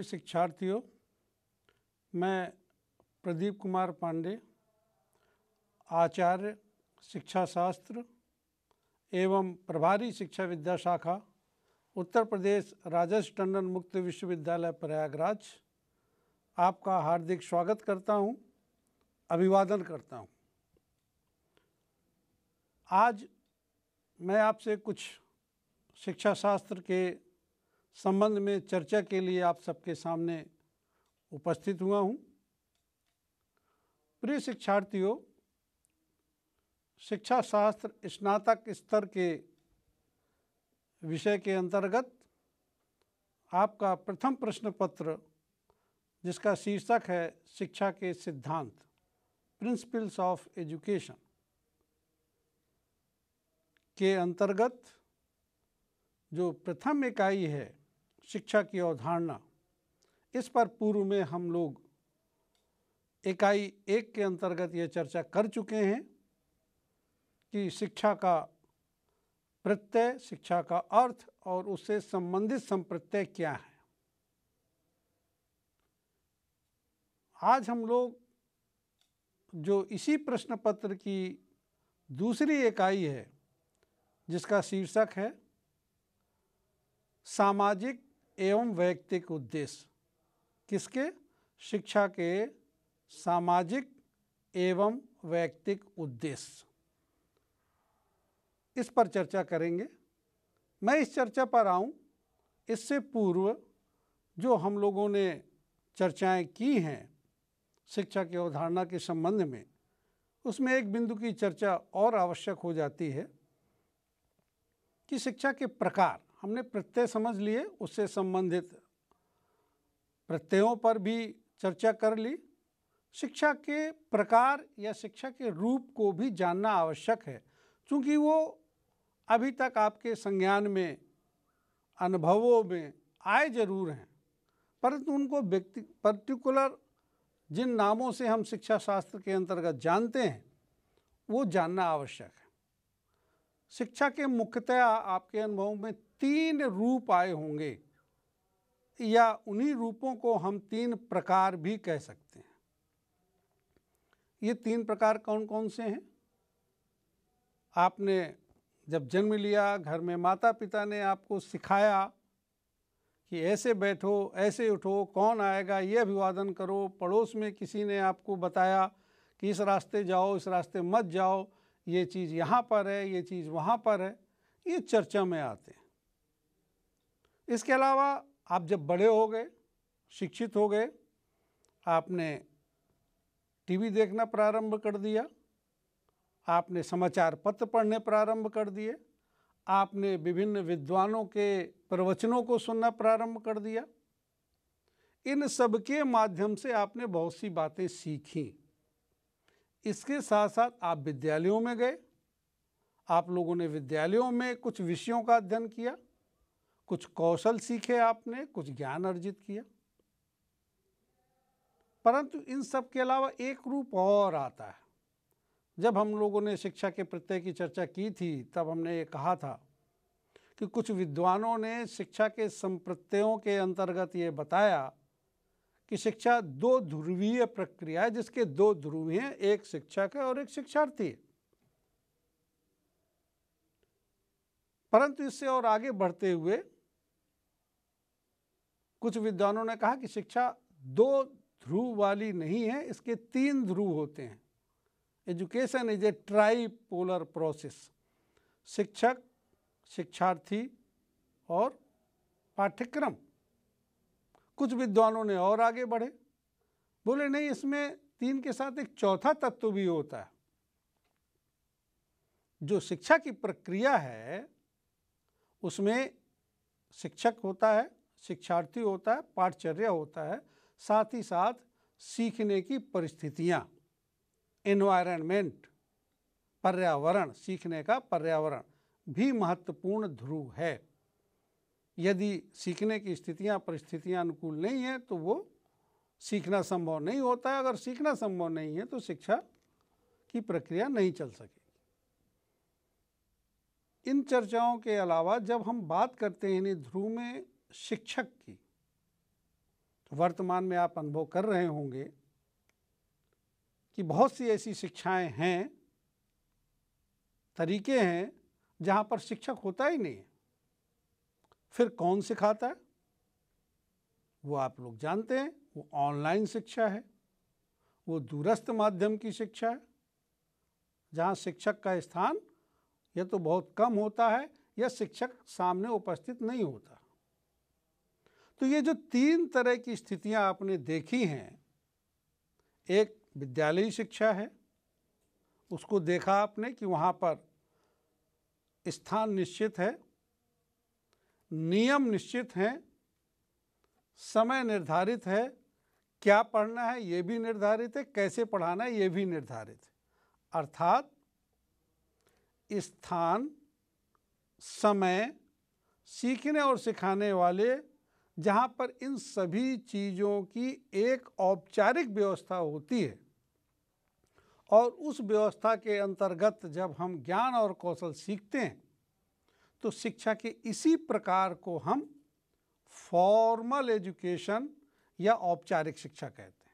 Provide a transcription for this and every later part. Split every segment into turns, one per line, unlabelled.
सभी शिक्षार्थियों मैं प्रदीप कुमार पांडे आचार्य शिक्षा शास्त्र एवं प्रभारी शिक्षा विद्या शाखा उत्तर प्रदेश राजस्व टंडन मुक्त विश्वविद्यालय प्रयागराज आपका हार्दिक स्वागत करता हूं, अभिवादन करता हूं। आज मैं आपसे कुछ शिक्षा शास्त्र के संबंध में चर्चा के लिए आप सबके सामने उपस्थित हुआ हूँ प्रिय शिक्षार्थियों शिक्षा शास्त्र स्नातक स्तर के विषय के अंतर्गत आपका प्रथम प्रश्न पत्र जिसका शीर्षक है शिक्षा के सिद्धांत प्रिंसिपल्स ऑफ एजुकेशन के अंतर्गत जो प्रथम इकाई है शिक्षा की अवधारणा इस पर पूर्व में हम लोग इकाई एक के अंतर्गत ये चर्चा कर चुके हैं कि शिक्षा का प्रत्यय शिक्षा का अर्थ और उससे संबंधित संप्रत्यय क्या है आज हम लोग जो इसी प्रश्न पत्र की दूसरी इकाई है जिसका शीर्षक है सामाजिक एवं वैयक्तिक उद्देश्य किसके शिक्षा के सामाजिक एवं वैयक्तिक उद्देश्य इस पर चर्चा करेंगे मैं इस चर्चा पर आऊं इससे पूर्व जो हम लोगों ने चर्चाएं की हैं शिक्षा की अवधारणा के संबंध में उसमें एक बिंदु की चर्चा और आवश्यक हो जाती है कि शिक्षा के प्रकार हमने प्रत्यय समझ लिए उससे संबंधित प्रत्ययों पर भी चर्चा कर ली शिक्षा के प्रकार या शिक्षा के रूप को भी जानना आवश्यक है क्योंकि वो अभी तक आपके संज्ञान में अनुभवों में आए जरूर हैं परंतु उनको व्यक्ति पर्टिकुलर जिन नामों से हम शिक्षा शास्त्र के अंतर्गत जानते हैं वो जानना आवश्यक है शिक्षा के मुख्यतया आपके अनुभव में तीन रूप आए होंगे या उन्हीं रूपों को हम तीन प्रकार भी कह सकते हैं ये तीन प्रकार कौन कौन से हैं आपने जब जन्म लिया घर में माता पिता ने आपको सिखाया कि ऐसे बैठो ऐसे उठो कौन आएगा ये अभिवादन करो पड़ोस में किसी ने आपको बताया कि इस रास्ते जाओ इस रास्ते मत जाओ ये चीज़ यहाँ पर है ये चीज़ वहाँ पर है ये चर्चा में आते हैं इसके अलावा आप जब बड़े हो गए शिक्षित हो गए आपने टीवी देखना प्रारंभ कर दिया आपने समाचार पत्र पढ़ने प्रारंभ कर दिए आपने विभिन्न विद्वानों के प्रवचनों को सुनना प्रारंभ कर दिया इन सब के माध्यम से आपने बहुत सी बातें सीखी इसके साथ साथ आप विद्यालयों में गए आप लोगों ने विद्यालयों में कुछ विषयों का अध्ययन किया कुछ कौशल सीखे आपने कुछ ज्ञान अर्जित किया परंतु इन सब के अलावा एक रूप और आता है जब हम लोगों ने शिक्षा के प्रत्यय की चर्चा की थी तब हमने ये कहा था कि कुछ विद्वानों ने शिक्षा के संप्रत्ययों के अंतर्गत ये बताया कि शिक्षा दो ध्रुवीय प्रक्रिया है जिसके दो ध्रुव हैं एक शिक्षक है और एक शिक्षार्थी है परंतु इससे और आगे बढ़ते हुए कुछ विद्वानों ने कहा कि शिक्षा दो ध्रुव वाली नहीं है इसके तीन ध्रुव होते हैं education is a tripolar process शिक्षक शिक्षार्थी और पाठ्यक्रम कुछ विद्वानों ने और आगे बढ़े बोले नहीं इसमें तीन के साथ एक चौथा तत्व भी होता है जो शिक्षा की प्रक्रिया है उसमें शिक्षक होता है शिक्षार्थी होता है पाठचर्या होता है साथ ही साथ सीखने की परिस्थितियाँ एनवायरनमेंट पर्यावरण सीखने का पर्यावरण भी महत्वपूर्ण ध्रुव है यदि सीखने की स्थितियाँ परिस्थितियाँ अनुकूल नहीं हैं तो वो सीखना संभव नहीं होता है अगर सीखना संभव नहीं है तो शिक्षा की प्रक्रिया नहीं चल सकेगी इन चर्चाओं के अलावा जब हम बात करते हैं इन्हें ध्रुव में शिक्षक की तो वर्तमान में आप अनुभव कर रहे होंगे कि बहुत सी ऐसी शिक्षाएं हैं तरीके हैं जहाँ पर शिक्षक होता ही नहीं है फिर कौन सिखाता है वो आप लोग जानते हैं वो ऑनलाइन शिक्षा है वो दूरस्थ माध्यम की शिक्षा है जहाँ शिक्षक का स्थान यह तो बहुत कम होता है या शिक्षक सामने उपस्थित नहीं होता तो ये जो तीन तरह की स्थितियाँ आपने देखी हैं एक विद्यालयी शिक्षा है उसको देखा आपने कि वहाँ पर स्थान निश्चित है नियम निश्चित हैं समय निर्धारित है क्या पढ़ना है ये भी निर्धारित है कैसे पढ़ाना है ये भी निर्धारित है अर्थात स्थान समय सीखने और सिखाने वाले जहाँ पर इन सभी चीज़ों की एक औपचारिक व्यवस्था होती है और उस व्यवस्था के अंतर्गत जब हम ज्ञान और कौशल सीखते हैं तो शिक्षा के इसी प्रकार को हम फॉर्मल एजुकेशन या औपचारिक शिक्षा कहते हैं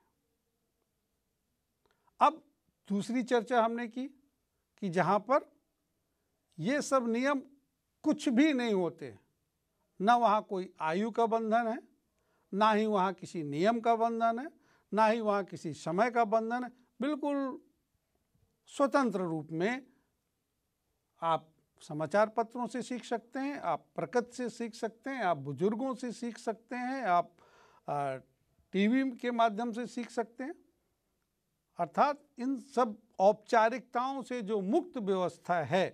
अब दूसरी चर्चा हमने की कि जहाँ पर ये सब नियम कुछ भी नहीं होते ना वहाँ कोई आयु का बंधन है ना ही वहाँ किसी नियम का बंधन है ना ही वहाँ किसी समय का बंधन है बिल्कुल स्वतंत्र रूप में आप समाचार पत्रों से सीख सकते हैं आप प्रकृत से सीख सकते हैं आप बुजुर्गों से सीख सकते हैं आप टीवी के माध्यम से सीख सकते हैं अर्थात इन सब औपचारिकताओं से जो मुक्त व्यवस्था है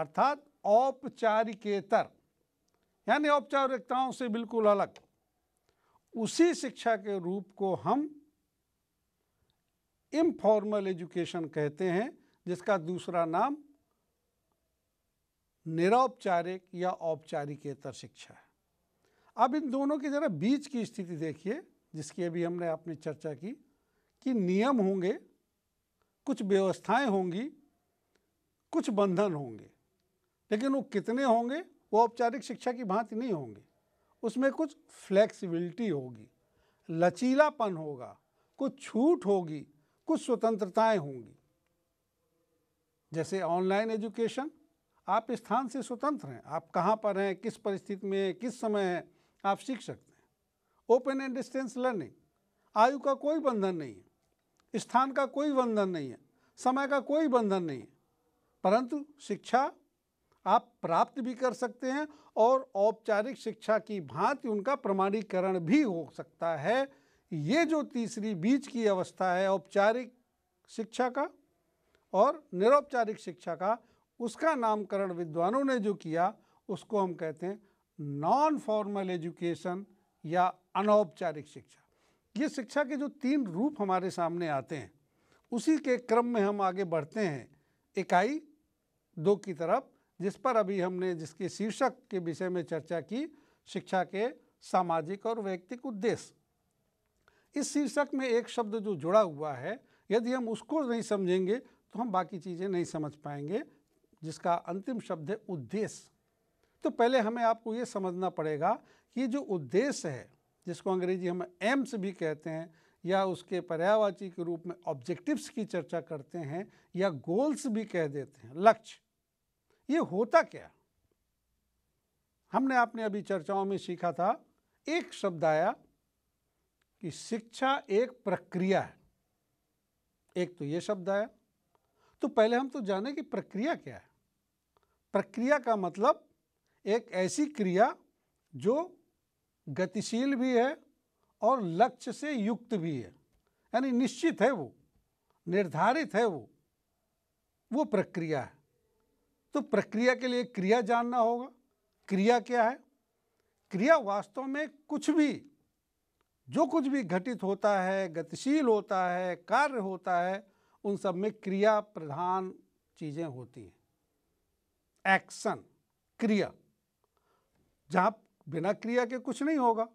अर्थात औपचारिकेतर यानी औपचारिकताओं से बिल्कुल अलग उसी शिक्षा के रूप को हम इम्फॉर्मल एजुकेशन कहते हैं जिसका दूसरा नाम निरौपचारिक या औपचारिकेतर शिक्षा है अब इन दोनों के ज़रा बीच की स्थिति देखिए जिसकी अभी हमने आपने चर्चा की कि नियम होंगे कुछ व्यवस्थाएं होंगी कुछ बंधन होंगे लेकिन वो कितने होंगे वो औपचारिक शिक्षा की भांति नहीं होंगे उसमें कुछ फ्लेक्सिबिलिटी होगी लचीलापन होगा कुछ छूट होगी कुछ स्वतंत्रताएं होंगी जैसे ऑनलाइन एजुकेशन आप स्थान से स्वतंत्र हैं आप कहाँ पर हैं किस परिस्थिति में किस समय हैं आप सीख सकते हैं ओपन एंड डिस्टेंस लर्निंग आयु का कोई बंधन नहीं है स्थान का कोई बंधन नहीं है समय का कोई बंधन नहीं है परंतु शिक्षा आप प्राप्त भी कर सकते हैं और औपचारिक शिक्षा की भांति उनका प्रमाणीकरण भी हो सकता है ये जो तीसरी बीच की अवस्था है औपचारिक शिक्षा का और निरौपचारिक शिक्षा का उसका नामकरण विद्वानों ने जो किया उसको हम कहते हैं नॉन फॉर्मल एजुकेशन या अनौपचारिक शिक्षा ये शिक्षा के जो तीन रूप हमारे सामने आते हैं उसी के क्रम में हम आगे बढ़ते हैं इकाई दो की तरफ जिस पर अभी हमने जिसके शीर्षक के विषय में चर्चा की शिक्षा के सामाजिक और व्यक्तिक उद्देश्य इस शीर्षक में एक शब्द जो जुड़ा हुआ है यदि हम उसको नहीं समझेंगे तो हम बाकी चीज़ें नहीं समझ पाएंगे जिसका अंतिम शब्द है उद्देश्य तो पहले हमें आपको ये समझना पड़ेगा कि जो उद्देश्य है जिसको अंग्रेजी हम एम्स भी कहते हैं या उसके पर्यावाची के रूप में ऑब्जेक्टिव्स की चर्चा करते हैं या गोल्स भी कह देते हैं लक्ष्य ये होता क्या हमने आपने अभी चर्चाओं में सीखा था एक शब्द आया कि शिक्षा एक प्रक्रिया है एक तो ये शब्द आया तो पहले हम तो जाने कि प्रक्रिया क्या है प्रक्रिया का मतलब एक ऐसी क्रिया जो गतिशील भी है और लक्ष्य से युक्त भी है यानी निश्चित है वो निर्धारित है वो वो प्रक्रिया है तो प्रक्रिया के लिए क्रिया जानना होगा क्रिया क्या है क्रिया वास्तव में कुछ भी जो कुछ भी घटित होता है गतिशील होता है कार्य होता है उन सब में क्रिया प्रधान चीज़ें होती हैं एक्शन क्रिया जहाँ बिना क्रिया के कुछ नहीं होगा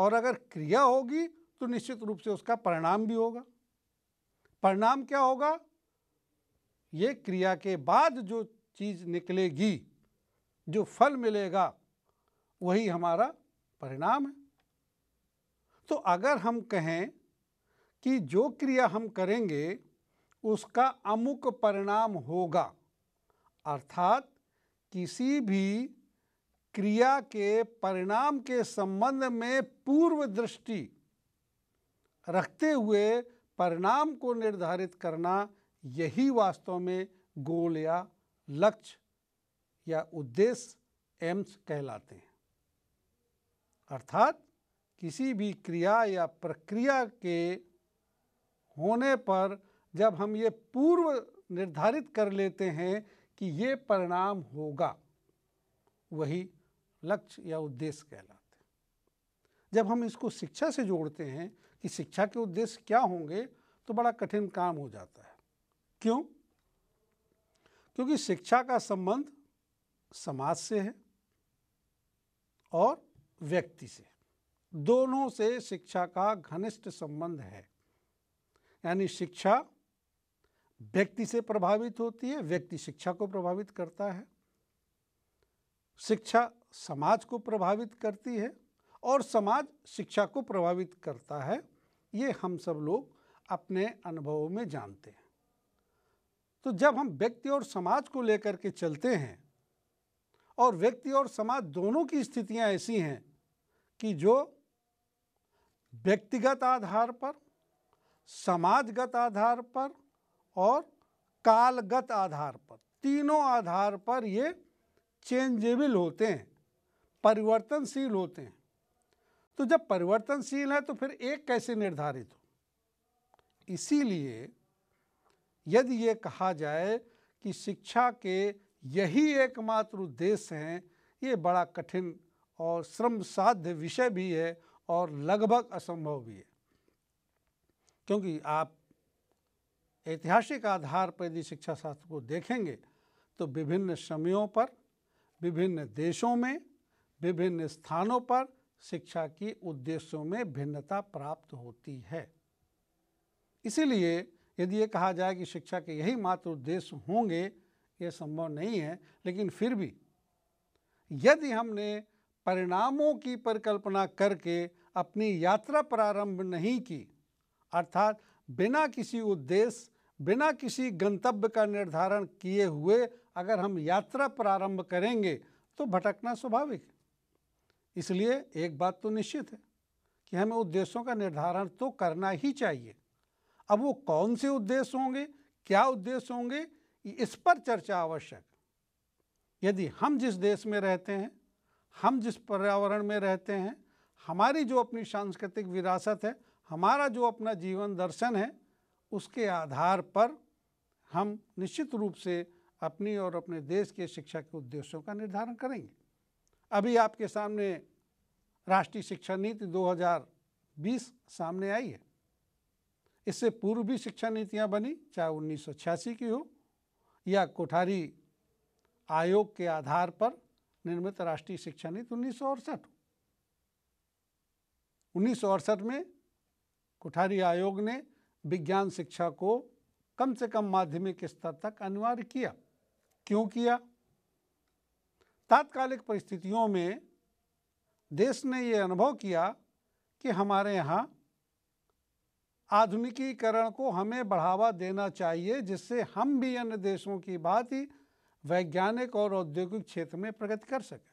और अगर क्रिया होगी तो निश्चित रूप से उसका परिणाम भी होगा परिणाम क्या होगा ये क्रिया के बाद जो चीज़ निकलेगी जो फल मिलेगा वही हमारा परिणाम है तो अगर हम कहें कि जो क्रिया हम करेंगे उसका अमुक परिणाम होगा अर्थात किसी भी क्रिया के परिणाम के संबंध में पूर्व दृष्टि रखते हुए परिणाम को निर्धारित करना यही वास्तव में गोल या लक्ष्य या उद्देश्य एम्स कहलाते हैं अर्थात किसी भी क्रिया या प्रक्रिया के होने पर जब हम ये पूर्व निर्धारित कर लेते हैं कि ये परिणाम होगा वही लक्ष्य या उद्देश्य कहलाते हैं जब हम इसको शिक्षा से जोड़ते हैं कि शिक्षा के उद्देश्य क्या होंगे तो बड़ा कठिन काम हो जाता है क्यों क्योंकि शिक्षा का संबंध समाज से है और व्यक्ति से दोनों से शिक्षा का घनिष्ठ संबंध है यानी शिक्षा व्यक्ति से प्रभावित होती है व्यक्ति शिक्षा को प्रभावित करता है शिक्षा समाज को प्रभावित करती है और समाज शिक्षा को प्रभावित करता है ये हम सब लोग अपने अनुभवों में जानते हैं तो जब हम व्यक्ति और समाज को लेकर के चलते हैं और व्यक्ति और समाज दोनों की स्थितियां ऐसी हैं कि जो व्यक्तिगत आधार पर समाजगत आधार पर और कालगत आधार पर तीनों आधार पर ये चेंजेबल होते हैं परिवर्तनशील होते हैं तो जब परिवर्तनशील है तो फिर एक कैसे निर्धारित हो इसीलिए यदि ये कहा जाए कि शिक्षा के यही एकमात्र उद्देश्य हैं ये बड़ा कठिन और श्रम साध्य विषय भी है और लगभग असंभव भी है क्योंकि आप ऐतिहासिक आधार पर यदि शिक्षा शास्त्र को देखेंगे तो विभिन्न समयों पर विभिन्न देशों में विभिन्न स्थानों पर शिक्षा की उद्देश्यों में भिन्नता प्राप्त होती है इसीलिए यदि ये कहा जाए कि शिक्षा के यही मात्र उद्देश्य होंगे ये संभव नहीं है लेकिन फिर भी यदि हमने परिणामों की परिकल्पना करके अपनी यात्रा प्रारंभ नहीं की अर्थात बिना किसी उद्देश्य बिना किसी गंतव्य का निर्धारण किए हुए अगर हम यात्रा प्रारंभ करेंगे तो भटकना स्वाभाविक है इसलिए एक बात तो निश्चित है कि हमें उद्देश्यों का निर्धारण तो करना ही चाहिए अब वो कौन से उद्देश्य होंगे क्या उद्देश्य होंगे इस पर चर्चा आवश्यक यदि हम जिस देश में रहते हैं हम जिस पर्यावरण में रहते हैं हमारी जो अपनी सांस्कृतिक विरासत है हमारा जो अपना जीवन दर्शन है उसके आधार पर हम निश्चित रूप से अपनी और अपने देश के शिक्षा के उद्देश्यों का निर्धारण करेंगे अभी आपके सामने राष्ट्रीय शिक्षा नीति 2020 सामने आई है इससे पूर्व भी शिक्षा नीतियां बनी चाहे उन्नीस की हो या कोठारी आयोग के आधार पर निर्मित राष्ट्रीय शिक्षा नीति उन्नीस सौ अड़सठ उन्नीस में कोठारी आयोग ने विज्ञान शिक्षा को कम से कम माध्यमिक स्तर तक अनिवार्य किया क्यों किया तात्कालिक परिस्थितियों में देश ने ये अनुभव किया कि हमारे यहाँ आधुनिकीकरण को हमें बढ़ावा देना चाहिए जिससे हम भी अन्य देशों की बात ही वैज्ञानिक और औद्योगिक क्षेत्र में प्रगति कर सकें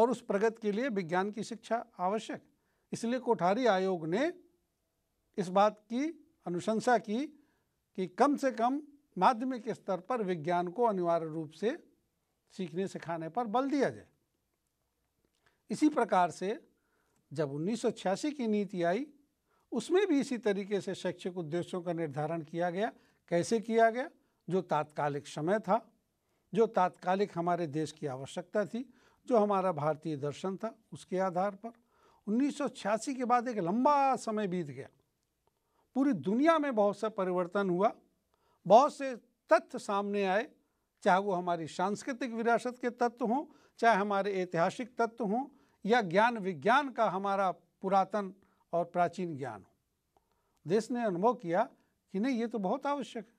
और उस प्रगति के लिए विज्ञान की शिक्षा आवश्यक इसलिए कोठारी आयोग ने इस बात की अनुशंसा की कि कम से कम माध्यमिक स्तर पर विज्ञान को अनिवार्य रूप से सीखने सिखाने पर बल दिया जाए इसी प्रकार से जब उन्नीस की नीति आई उसमें भी इसी तरीके से शैक्षिक उद्देश्यों का निर्धारण किया गया कैसे किया गया जो तात्कालिक समय था जो तात्कालिक हमारे देश की आवश्यकता थी जो हमारा भारतीय दर्शन था उसके आधार पर 1986 के बाद एक लंबा समय बीत गया पूरी दुनिया में बहुत सा परिवर्तन हुआ बहुत से तथ्य सामने आए चाहे वो हमारी सांस्कृतिक विरासत के तत्व हों चाहे हमारे ऐतिहासिक तत्व हों या ज्ञान विज्ञान का हमारा पुरातन और प्राचीन ज्ञान हो देश ने अनुभव किया कि नहीं ये तो बहुत आवश्यक है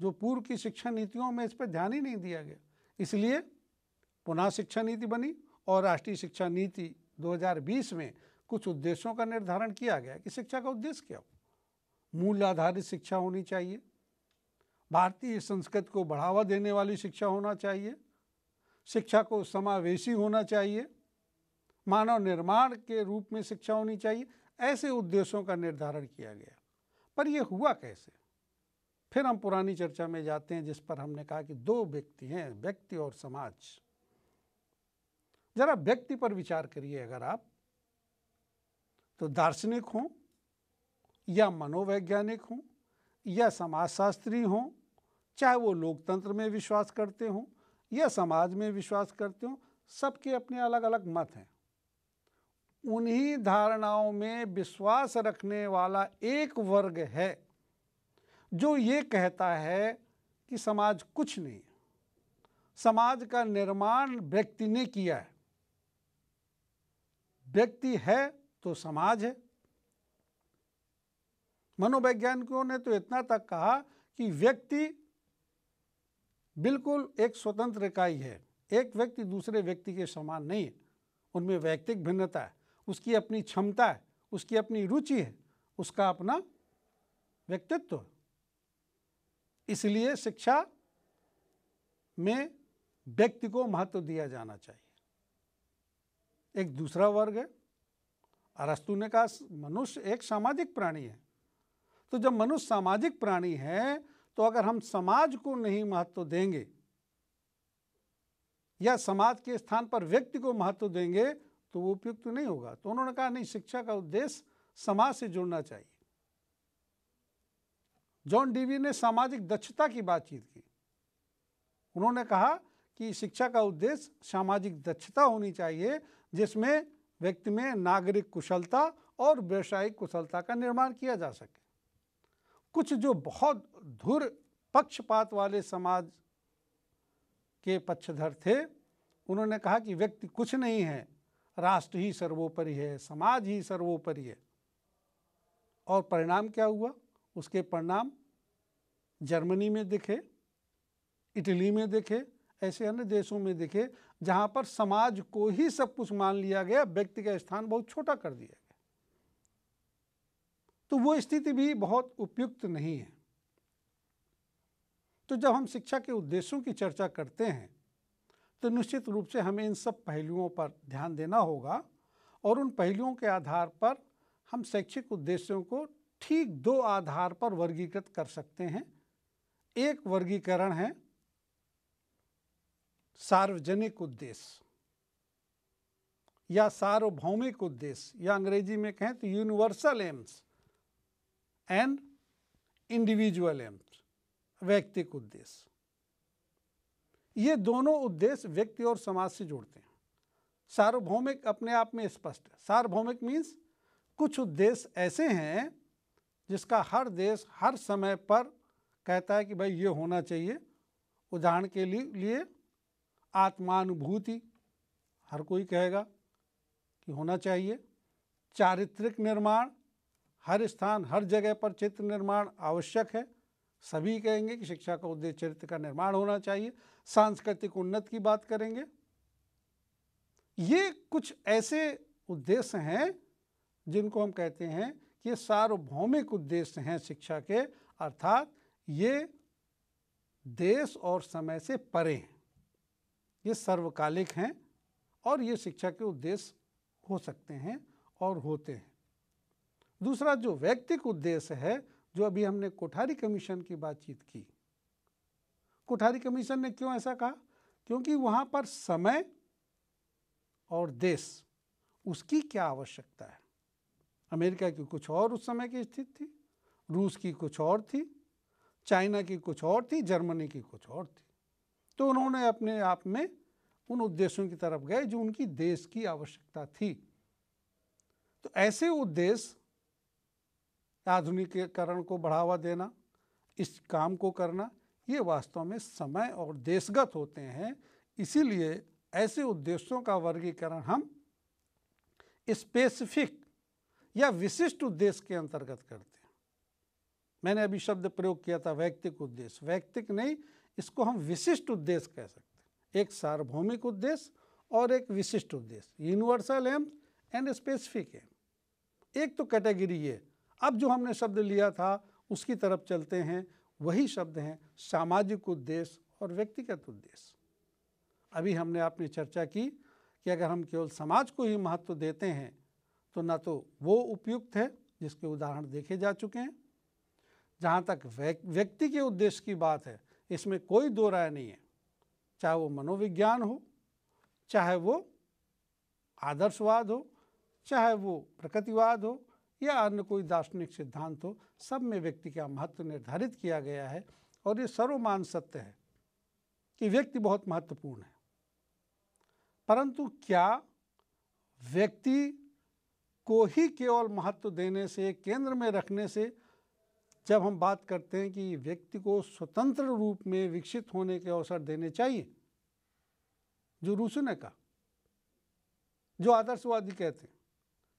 जो पूर्व की शिक्षा नीतियों में इस पर ध्यान ही नहीं दिया गया इसलिए पुनः शिक्षा नीति बनी और राष्ट्रीय शिक्षा नीति 2020 में कुछ उद्देश्यों का निर्धारण किया गया कि शिक्षा का उद्देश्य क्या हो मूल आधारित शिक्षा होनी चाहिए भारतीय संस्कृति को बढ़ावा देने वाली शिक्षा होना चाहिए शिक्षा को समावेशी होना चाहिए मानव निर्माण के रूप में शिक्षा होनी चाहिए ऐसे उद्देश्यों का निर्धारण किया गया पर यह हुआ कैसे फिर हम पुरानी चर्चा में जाते हैं जिस पर हमने कहा कि दो व्यक्ति हैं व्यक्ति और समाज जरा व्यक्ति पर विचार करिए अगर आप तो दार्शनिक हों या मनोवैज्ञानिक हों या समाजशास्त्री हों चाहे वो लोकतंत्र में विश्वास करते हों या समाज में विश्वास करते हों सबके अपने अलग अलग मत हैं उन्हीं धारणाओं में विश्वास रखने वाला एक वर्ग है जो ये कहता है कि समाज कुछ नहीं समाज का निर्माण व्यक्ति ने किया है व्यक्ति है तो समाज है मनोवैज्ञानिकों ने तो इतना तक कहा कि व्यक्ति बिल्कुल एक स्वतंत्र इकाई है एक व्यक्ति दूसरे व्यक्ति के समान नहीं है उनमें व्यक्तिक भिन्नता है उसकी अपनी क्षमता है उसकी अपनी रुचि है उसका अपना व्यक्तित्व है इसलिए शिक्षा में व्यक्ति को महत्व दिया जाना चाहिए एक दूसरा वर्ग है अरस्तु ने कहा मनुष्य एक सामाजिक प्राणी है तो जब मनुष्य सामाजिक प्राणी है तो अगर हम समाज को नहीं महत्व देंगे या समाज के स्थान पर व्यक्ति को महत्व देंगे तो वो उपयुक्त नहीं होगा तो उन्होंने कहा नहीं शिक्षा का उद्देश्य समाज से जुड़ना चाहिए जॉन डीवी ने सामाजिक दक्षता की बातचीत की उन्होंने कहा कि शिक्षा का उद्देश्य सामाजिक दक्षता होनी चाहिए जिसमें व्यक्ति में नागरिक कुशलता और व्यवसायिक कुशलता का निर्माण किया जा सके कुछ जो बहुत धुर पक्षपात वाले समाज के पक्षधर थे उन्होंने कहा कि व्यक्ति कुछ नहीं है राष्ट्र ही सर्वोपरि है समाज ही सर्वोपरि है और परिणाम क्या हुआ उसके परिणाम जर्मनी में दिखे इटली में दिखे ऐसे अन्य देशों में दिखे जहाँ पर समाज को ही सब कुछ मान लिया गया व्यक्ति का स्थान बहुत छोटा कर दिया गया तो वो स्थिति भी बहुत उपयुक्त नहीं है तो जब हम शिक्षा के उद्देश्यों की चर्चा करते हैं तो निश्चित रूप से हमें इन सब पहलुओं पर ध्यान देना होगा और उन पहलुओं के आधार पर हम शैक्षिक उद्देश्यों को ठीक दो आधार पर वर्गीकृत कर सकते हैं एक वर्गीकरण है सार्वजनिक उद्देश्य या सार्वभौमिक उद्देश्य या अंग्रेजी में कहें तो universal aims and individual aims व्यक्तिक उद्देश्य ये दोनों उद्देश्य व्यक्ति और समाज से जुड़ते हैं सार्वभौमिक अपने आप में स्पष्ट है सार्वभौमिक मीन्स कुछ उद्देश्य ऐसे हैं जिसका हर देश हर समय पर कहता है कि भाई ये होना चाहिए उदाहरण के लिए आत्मानुभूति हर कोई कहेगा कि होना चाहिए चारित्रिक निर्माण हर स्थान हर जगह पर चित्र निर्माण आवश्यक है सभी कहेंगे कि शिक्षा का उद्देश्य चरित्र का निर्माण होना चाहिए सांस्कृतिक उन्नत की बात करेंगे ये कुछ ऐसे उद्देश्य हैं जिनको हम कहते हैं कि ये सार्वभौमिक उद्देश्य हैं शिक्षा के अर्थात ये देश और समय से परे हैं ये सर्वकालिक हैं और ये शिक्षा के उद्देश्य हो सकते हैं और होते हैं दूसरा जो व्यक्तिक उद्देश्य है जो अभी हमने कोठारी कमीशन की बातचीत की कोठारी कमीशन ने क्यों ऐसा कहा क्योंकि वहां पर समय और देश उसकी क्या आवश्यकता है अमेरिका की कुछ और उस समय की स्थिति थी रूस की कुछ और थी चाइना की कुछ और थी जर्मनी की कुछ और थी तो उन्होंने अपने आप में उन उद्देश्यों की तरफ गए जो उनकी देश की आवश्यकता थी तो ऐसे उद्देश्य आधुनिकीकरण को बढ़ावा देना इस काम को करना ये वास्तव में समय और देशगत होते हैं इसीलिए ऐसे उद्देश्यों का वर्गीकरण हम स्पेसिफिक या विशिष्ट उद्देश्य के अंतर्गत करते हैं मैंने अभी शब्द प्रयोग किया था वैयक्तिक उद्देश्य वैयक्तिक नहीं इसको हम विशिष्ट उद्देश्य कह सकते हैं एक सार्वभौमिक उद्देश्य और एक विशिष्ट उद्देश्य universal aim and specific aim एक तो कैटेगरी ये अब जो हमने शब्द लिया था उसकी तरफ चलते हैं वही शब्द हैं सामाजिक उद्देश्य और व्यक्तिगत उद्देश्य अभी हमने आपने चर्चा की कि अगर हम केवल समाज को ही महत्व देते हैं तो ना तो वो उपयुक्त है जिसके उदाहरण देखे जा चुके हैं जहाँ तक व्यक्ति के उद्देश्य की बात है इसमें कोई दो राय नहीं है चाहे वो मनोविज्ञान हो चाहे वो आदर्शवाद हो चाहे वो प्रकृतिवाद हो या अन्य कोई दार्शनिक सिद्धांत हो सब में व्यक्ति का महत्व निर्धारित किया गया है और ये सर्वमान सत्य है कि व्यक्ति बहुत महत्वपूर्ण है परंतु क्या व्यक्ति को ही केवल महत्व देने से केंद्र में रखने से जब हम बात करते हैं कि व्यक्ति को स्वतंत्र रूप में विकसित होने के अवसर देने चाहिए जो रूसो ने कहा जो आदर्शवादी कहते हैं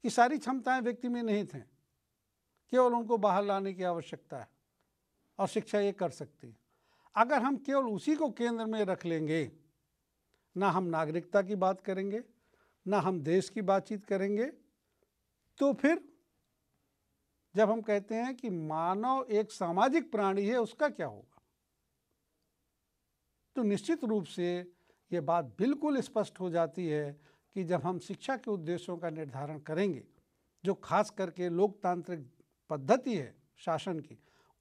कि सारी क्षमताएं व्यक्ति में नहीं थे केवल उनको बाहर लाने की आवश्यकता है और शिक्षा ये कर सकती है अगर हम केवल उसी को केंद्र में रख लेंगे ना हम नागरिकता की बात करेंगे ना हम देश की बातचीत करेंगे तो फिर जब हम कहते हैं कि मानव एक सामाजिक प्राणी है उसका क्या होगा तो निश्चित रूप से ये बात बिल्कुल स्पष्ट हो जाती है कि जब हम शिक्षा के उद्देश्यों का निर्धारण करेंगे जो खास करके लोकतांत्रिक पद्धति है शासन की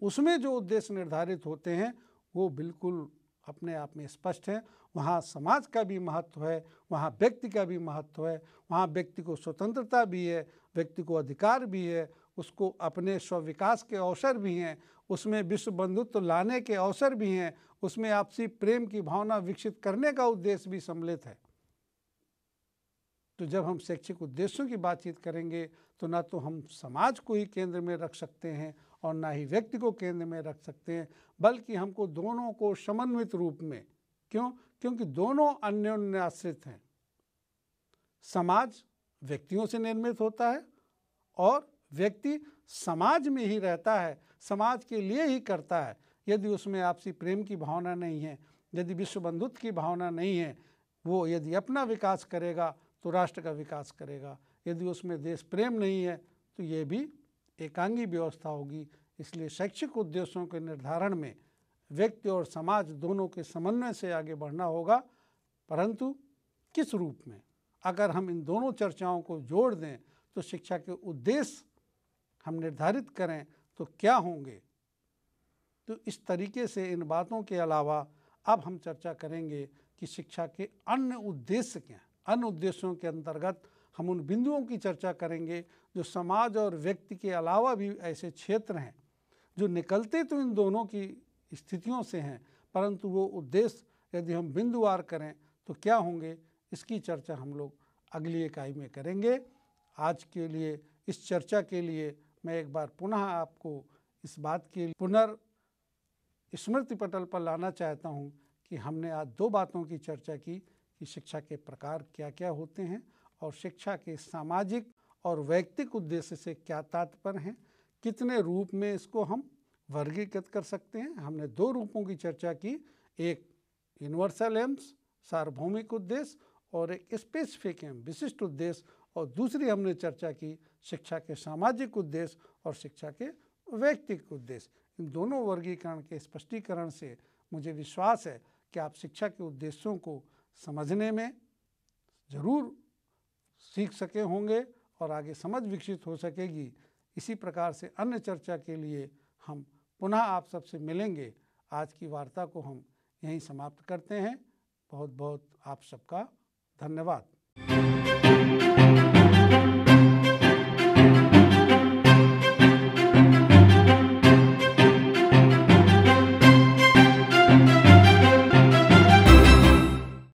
उसमें जो उद्देश्य निर्धारित होते हैं वो बिल्कुल अपने आप में स्पष्ट हैं वहाँ समाज का भी महत्व है वहाँ व्यक्ति का भी महत्व है वहाँ व्यक्ति को स्वतंत्रता भी है व्यक्ति को अधिकार भी है उसको अपने स्वविकास के अवसर भी हैं उसमें विश्व बंधुत्व लाने के अवसर भी हैं उसमें आपसी प्रेम की भावना विकसित करने का उद्देश्य भी सम्मिलित है तो जब हम शैक्षिक उद्देश्यों की बातचीत करेंगे तो ना तो हम समाज को ही केंद्र में रख सकते हैं और ना ही व्यक्ति को केंद्र में रख सकते हैं बल्कि हमको दोनों को समन्वित रूप में क्यों क्योंकि दोनों अन्योन्याश्रित हैं समाज व्यक्तियों से निर्मित होता है और व्यक्ति समाज में ही रहता है समाज के लिए ही करता है यदि उसमें आपसी प्रेम की भावना नहीं है यदि विश्व बंधुत्व की भावना नहीं है वो यदि अपना विकास करेगा तो राष्ट्र का विकास करेगा यदि उसमें देश प्रेम नहीं है तो ये भी एकांगी व्यवस्था होगी इसलिए शैक्षिक उद्देश्यों के निर्धारण में व्यक्ति और समाज दोनों के समन्वय से आगे बढ़ना होगा परंतु किस रूप में अगर हम इन दोनों चर्चाओं को जोड़ दें तो शिक्षा के उद्देश्य हम निर्धारित करें तो क्या होंगे तो इस तरीके से इन बातों के अलावा अब हम चर्चा करेंगे कि शिक्षा के अन्य उद्देश्य क्या हैं अन्य उद्देश्यों के अंतर्गत हम उन बिंदुओं की चर्चा करेंगे जो समाज और व्यक्ति के अलावा भी ऐसे क्षेत्र हैं जो निकलते तो इन दोनों की स्थितियों से हैं परंतु वो उद्देश्य यदि हम बिंदुवार करें तो क्या होंगे इसकी चर्चा हम लोग अगली इकाई में करेंगे आज के लिए इस चर्चा के लिए मैं एक बार पुनः आपको इस बात के पुनर् स्मृति पटल पर लाना चाहता हूँ कि हमने आज दो बातों की चर्चा की कि शिक्षा के प्रकार क्या क्या होते हैं और शिक्षा के सामाजिक और वैयक्तिक उद्देश्य से क्या तात्पर्य हैं कितने रूप में इसको हम वर्गीकृत कर सकते हैं हमने दो रूपों की चर्चा की एक यूनिवर्सल एम्स सार्वभौमिक उद्देश्य और एक स्पेसिफिक एम विशिष्ट उद्देश्य और दूसरी हमने चर्चा की शिक्षा के सामाजिक उद्देश्य और शिक्षा के वैयक्तिक उद्देश्य इन दोनों वर्गीकरण के स्पष्टीकरण से मुझे विश्वास है कि आप शिक्षा के उद्देश्यों को समझने में ज़रूर सीख सके होंगे और आगे समझ विकसित हो सकेगी इसी प्रकार से अन्य चर्चा के लिए हम पुनः आप सबसे मिलेंगे आज की वार्ता को हम यहीं समाप्त करते हैं बहुत बहुत आप सबका धन्यवाद